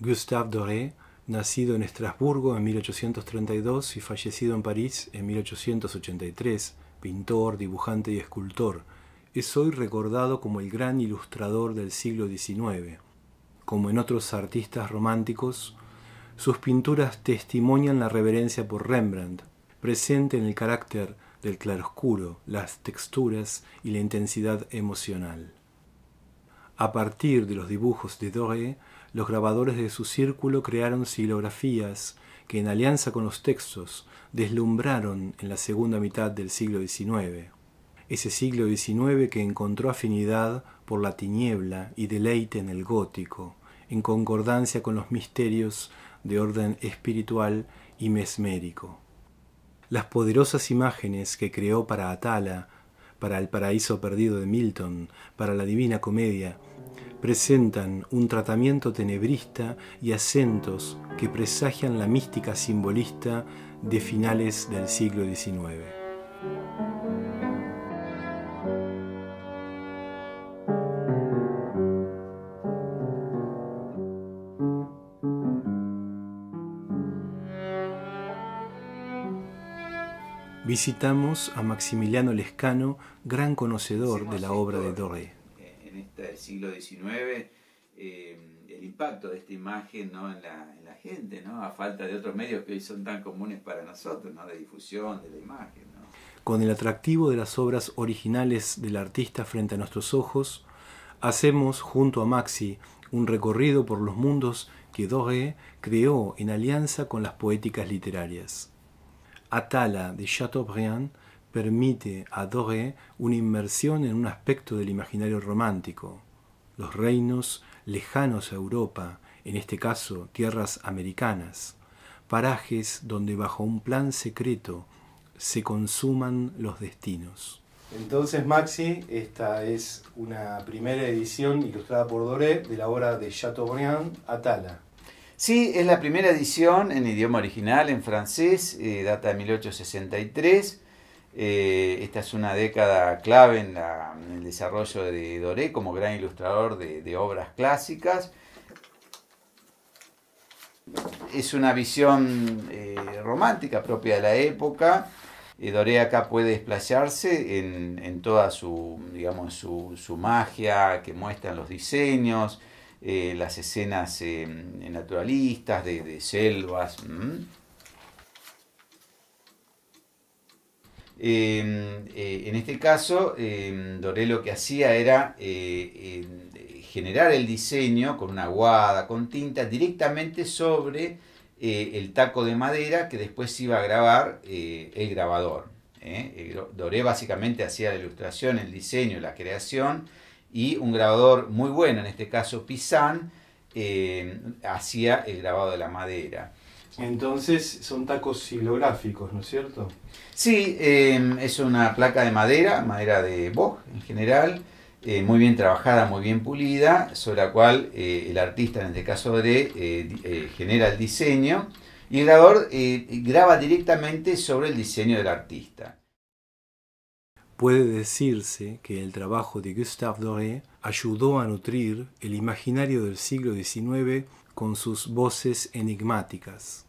Gustave Doré, nacido en Estrasburgo en 1832 y fallecido en París en 1883, pintor, dibujante y escultor, es hoy recordado como el gran ilustrador del siglo XIX. Como en otros artistas románticos, sus pinturas testimonian la reverencia por Rembrandt, presente en el carácter del claroscuro, las texturas y la intensidad emocional. A partir de los dibujos de Doré, los grabadores de su círculo crearon silografías que, en alianza con los textos, deslumbraron en la segunda mitad del siglo XIX. Ese siglo XIX que encontró afinidad por la tiniebla y deleite en el gótico, en concordancia con los misterios de orden espiritual y mesmérico. Las poderosas imágenes que creó para Atala, para El paraíso perdido de Milton, para la Divina Comedia, presentan un tratamiento tenebrista y acentos que presagian la mística simbolista de finales del siglo XIX. Visitamos a Maximiliano Lescano, gran conocedor de la obra de Doré siglo XIX, em, el impacto de esta imagen ¿no? en, la, gente, ¿no? a falta de otros medios que hoy son tan comunes para nosotros, ¿no? de difusión de la imagen. Con el atractivo de las obras originales del artista frente a nuestros ojos, hacemos junto a Maxi un recorrido por los mundos que Doré creó en alianza con las poéticas literarias. Atala de Chateaubriand permite a Doré una inmersión en un aspecto del imaginario romántico, los reinos lejanos a Europa, en este caso tierras americanas, parajes donde bajo un plan secreto se consuman los destinos. Entonces, Maxi, esta es una primera edición ilustrada por Doré de la obra de Chateaubriand, Atala. Sí, es la primera edición en idioma original, en francés, eh, data de 1863. Eh, esta es una década clave en, el desarrollo de Doré como gran ilustrador de, obras clásicas. Es una visión eh, romántica propia de la época. y eh, Doré acá puede desplayarse en, toda su, magia que muestran los diseños, las escenas naturalistas de, selvas. Em, eh, en este caso, em, Doré lo que hacía era eh, generar el diseño con una guada, con tinta, directamente sobre eh, el taco de madera que después iba a grabar el grabador. Doré básicamente hacía la ilustración, el diseño, la creación y un grabador muy bueno, en este caso Pisan, em, hacía el grabado de la madera. Entonces son tacos silográficos, ¿no es cierto? Sí, em, es una placa de madera, madera de boj en general, eh, muy bien trabajada, muy bien pulida, sobre la cual eh, el artista, en este caso de eh, genera el diseño y el grabador graba directamente sobre el diseño del artista. Puede decirse que el trabajo de Gustave Doré ayudó a nutrir el imaginario del siglo XIX con sus voces enigmáticas.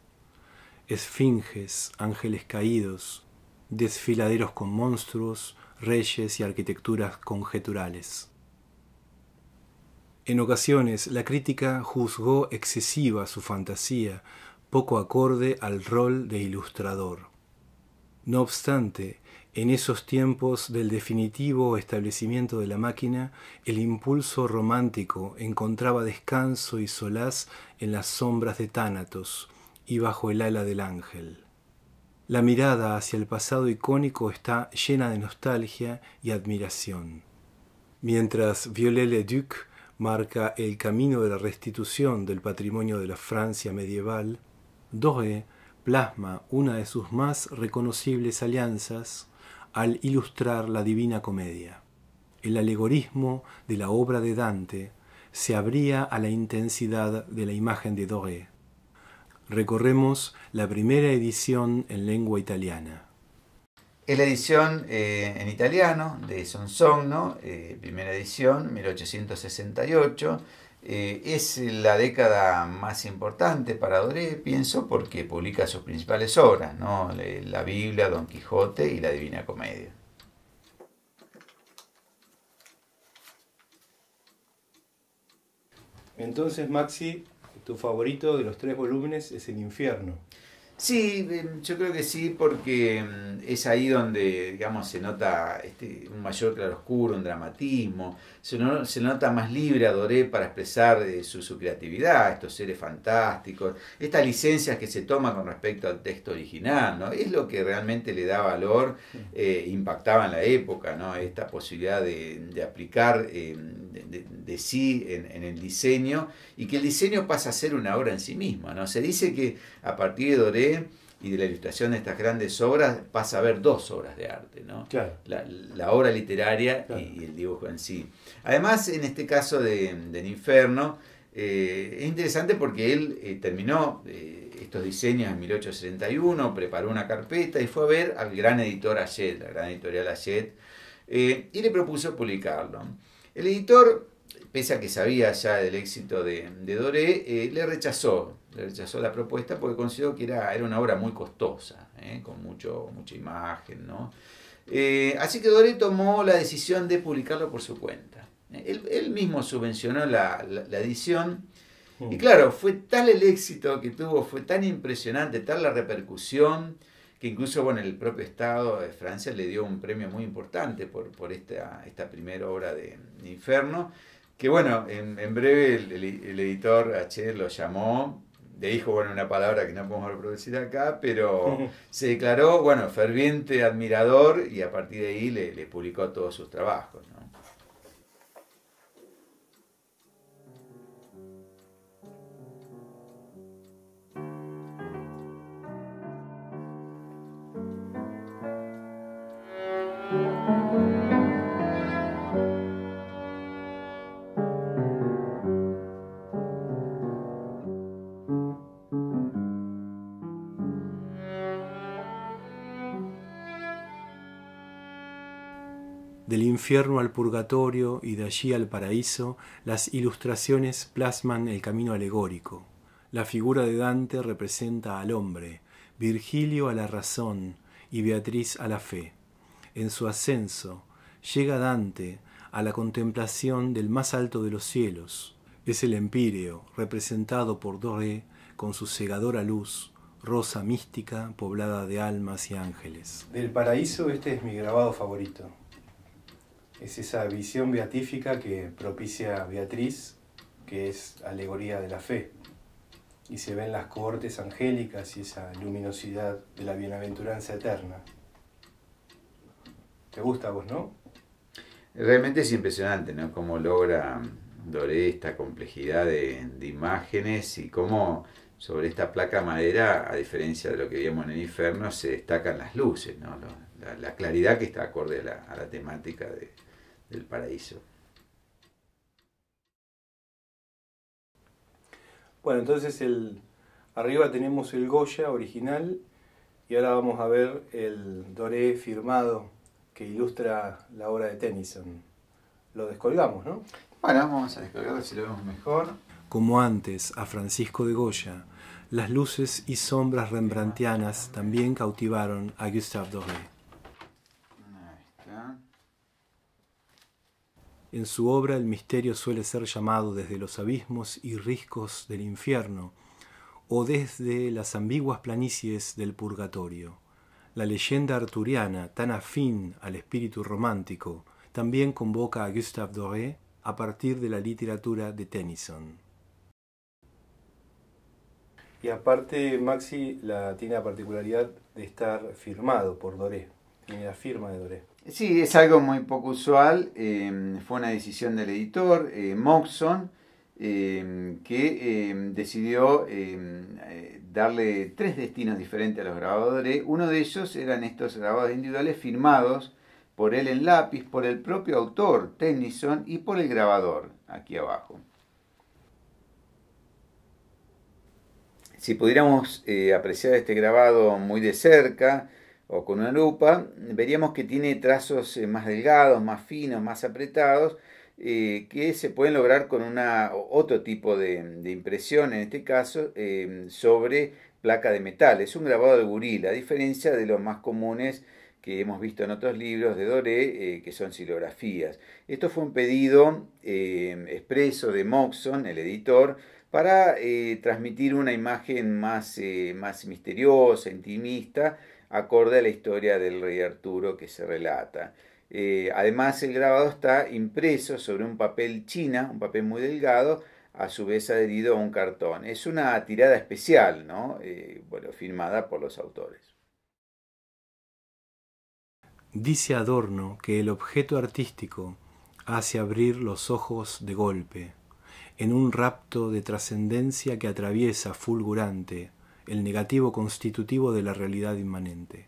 Esfinges, ángeles caídos, desfiladeros con monstruos, reyes y arquitecturas conjeturales. En ocasiones la crítica juzgó excesiva su fantasía, poco acorde al rol de ilustrador. No obstante, en esos tiempos del definitivo establecimiento de la máquina, el impulso romántico encontraba descanso y solaz en las sombras de Tánatos y bajo el ala del ángel. La mirada hacia el pasado icónico está llena de nostalgia y admiración. Mientras Viollet-le-Duc marca el camino de la restitución del patrimonio de la Francia medieval, Doe plasma una de sus más reconocibles alianzas al ilustrar la Divina Comedia. El alegorismo de la obra de Dante se abría a la intensidad de la imagen de Doré. Recorremos la primera edición en lengua italiana. Es la edición eh, en italiano de Sonsogno, eh, primera edición, 1868 eh, es la década más importante para Doré, pienso, porque publica sus principales obras, ¿no? la Biblia, Don Quijote y la Divina Comedia. Entonces, Maxi, tu favorito de los tres volúmenes es El Infierno. Sí, em, yo creo que sí, porque em, es ahí donde, digamos, se nota este, un mayor claroscuro, un dramatismo, se, nota más libre a Doré para expresar eh, su, su, creatividad, estos seres fantásticos, estas licencias que se toman con respecto al texto original, ¿no? Es lo que realmente le da valor, eh, impactaba en la época, ¿no? Esta posibilidad de, de aplicar... Eh, de, sí en, el diseño y que el diseño pasa a ser una obra en sí misma. ¿no? Se dice que a partir de Doré y de la ilustración de estas grandes obras pasa a haber dos obras de arte, ¿no? La, obra literaria y, el dibujo en sí. Además, en este caso de, del Inferno, eh, es interesante porque él eh, terminó eh, estos diseños en 1871 preparó una carpeta y fue a ver al gran editor Ayet, la gran editorial Ayet, y le propuso publicarlo. El editor, pese a que sabía ya del éxito de, de Doré, eh, le rechazó, rechazó la propuesta porque consideró que era, era una obra muy costosa, eh, con mucho, mucha imagen, ¿no? Eh, así que Doré tomó la decisión de publicarlo por su cuenta. Él, mismo subvencionó la edición. Mm. Y claro, fue tal el éxito que tuvo, fue tan impresionante, tal la repercusión, que incluso bueno, el propio Estado de Francia le dio un premio muy importante por, por esta, esta primera obra de Inferno, que bueno, en, breve el, editor H lo llamó, le dijo, bueno, una palabra que no podemos reproducir acá, pero se declaró, bueno, ferviente admirador y a partir de ahí le, le publicó todos sus trabajos. infierno al purgatorio y de allí al paraíso, las ilustraciones plasman el camino alegórico. La figura de Dante representa al hombre, Virgilio a la razón y Beatriz a la fe. En su ascenso, llega Dante a la contemplación del más alto de los cielos. Es el empíreo, representado por Doré con su cegadora luz, rosa mística poblada de almas y ángeles. Del paraíso este es mi grabado favorito es esa visión beatífica que propicia Beatriz, que es alegoría de la fe. Y se ven las cohortes angélicas y esa luminosidad de la bienaventuranza eterna. ¿Te gusta vos, no? Realmente es impresionante, ¿no? Cómo logra mm, Doré esta complejidad de, imágenes y cómo sobre esta placa madera, a diferencia de lo que vimos en el infierno, se destacan las luces, ¿no? la, claridad que está acorde a la temática de, del paraíso. Bueno, entonces el, arriba tenemos el Goya original y ahora vamos a ver el Doré firmado que ilustra la obra de Tennyson. Lo descolgamos, ¿no? Bueno, vamos a descolgarlo si lo vemos mejor. Como antes, a Francisco de Goya, las luces y sombras rembrandtianas también cautivaron a Gustave Doré. En su obra el misterio suele ser llamado desde los abismos y riscos del infierno, o desde las ambiguas planicies del purgatorio. La leyenda arturiana, tan afín al espíritu romántico, también convoca a Gustave Doré a partir de la literatura de Tennyson. Y aparte, Maxi la, tiene la particularidad de estar firmado por Doré, tiene la firma de Doré. Sí, es algo muy poco usual. Em, fue una decisión del editor, eh, Moxon, em, que em, decidió eh, darle tres destinos diferentes a los grabadores. Uno de ellos eran estos grabados individuales firmados por él en lápiz, por el propio autor, Tennyson, y por el grabador, aquí abajo. Si pudiéramos eh, apreciar este grabado muy de cerca, o con una lupa, veríamos que tiene trazos eh, más delgados, más finos, más apretados, eh, que se pueden lograr con otro tipo de, impresión, en este caso, em, sobre placa de metal. Es un grabado de buril, a diferencia de los más comunes que hemos visto en otros libros de Doré, eh, que son silografías. Esto fue un pedido em, expreso de Moxon, el editor, para transmitir una imagen más, más misteriosa, intimista, acorde a la historia del rey Arturo que se relata. Eh, además, el grabado está impreso sobre un papel china, un papel muy delgado, a su vez adherido a un cartón. Es una tirada especial, ¿no? Eh, bueno, firmada por los autores. Dice Adorno que el objeto artístico hace abrir los ojos de golpe, en un rapto de trascendencia que atraviesa fulgurante el negativo constitutivo de la realidad inmanente.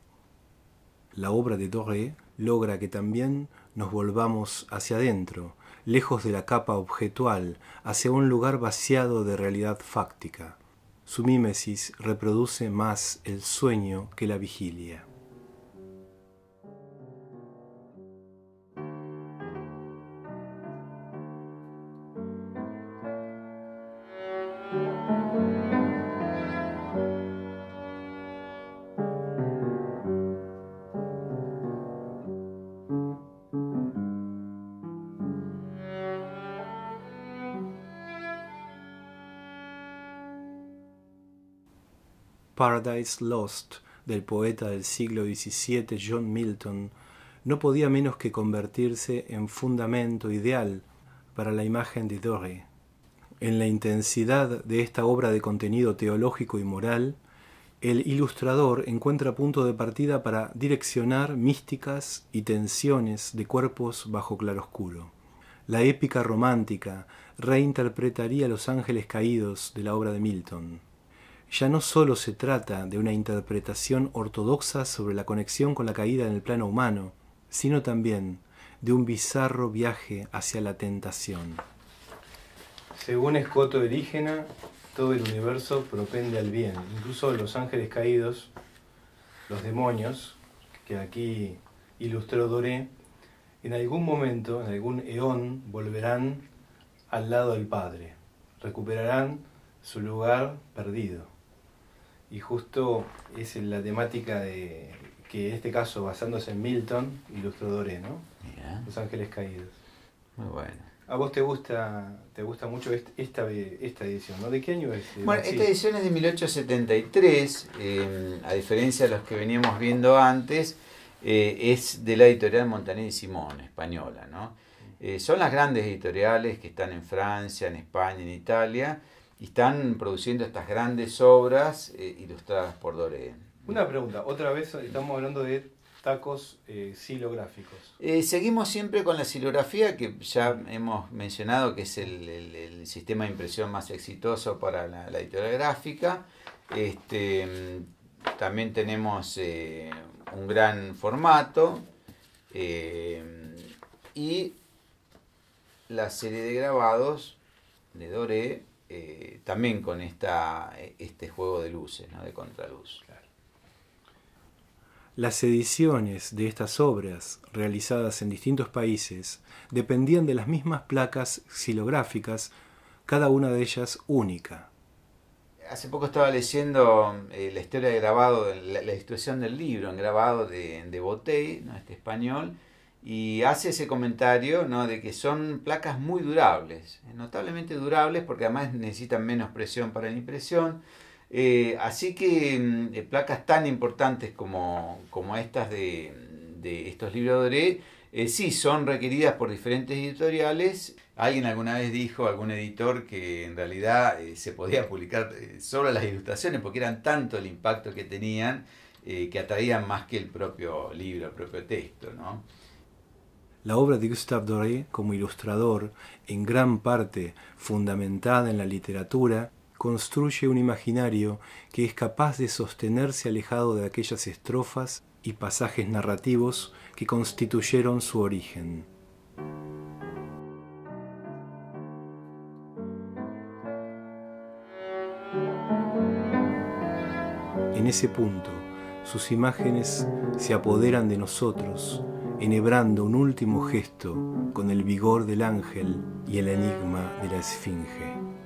La obra de Doré logra que también nos volvamos hacia adentro, lejos de la capa objetual, hacia un lugar vaciado de realidad fáctica. Su mímesis reproduce más el sueño que la vigilia. Paradise Lost del poeta del siglo XVII John Milton no podía menos que convertirse en fundamento ideal para la imagen de Dore. En la intensidad de esta obra de contenido teológico y moral, el ilustrador encuentra punto de partida para direccionar místicas y tensiones de cuerpos bajo claroscuro. La épica romántica reinterpretaría los ángeles caídos de la obra de Milton ya no solo se trata de una interpretación ortodoxa sobre la conexión con la caída en el plano humano, sino también de un bizarro viaje hacia la tentación. Según Escoto Erígena, todo el universo propende al bien, incluso los ángeles caídos, los demonios, que aquí ilustró Doré, en algún momento, en algún eón, volverán al lado del Padre, recuperarán su lugar perdido y justo es la temática de que en este caso basándose en Milton ilustradores, ¿no? Los Ángeles Caídos. Muy bueno. A vos te gusta, te gusta mucho esta, esta edición, ¿no? ¿De qué año es? Bueno, esta edición es de 1873, em, a diferencia de los que veníamos viendo antes, eh, es de la editorial Montaner y Simón, española, ¿no? Mm. Eh, son las grandes editoriales que están en Francia, en España, en Italia, y están produciendo estas grandes obras eh, ilustradas por Doré. Una pregunta, otra vez estamos hablando de tacos eh, silográficos. Eh, seguimos siempre con la silografía, que ya hemos mencionado que es el, sistema de impresión más exitoso para la, editorial gráfica. Este, mm, también tenemos eh, un gran formato y la serie de grabados de Doré eh, también con este juego de luces, de contraluz. Las ediciones de estas obras, realizadas en distintos países, dependían de las mismas placas xilográficas, cada una de ellas única. Hace poco estaba leyendo eh, la historia de grabado, la, la, del libro en grabado de, de este español, y hace ese comentario de que son placas muy durables, notablemente durables porque además necesitan menos presión para la impresión. Eh, así que mm, eh, placas tan importantes como, estas de, estos libros de eh, sí son requeridas por diferentes editoriales. Alguien alguna vez dijo, algún editor, que en realidad eh, se podía publicar solo las ilustraciones porque eran tanto el impacto que tenían que atraían más que el propio libro, el propio texto. La obra de Gustave Doré como ilustrador, en gran parte fundamentada en la literatura, construye un imaginario que es capaz de sostenerse alejado de aquellas estrofas y pasajes narrativos que constituyeron su origen. En ese punto, sus imágenes se apoderan de nosotros enhebrando un último gesto con el vigor del ángel y el enigma de la esfinge.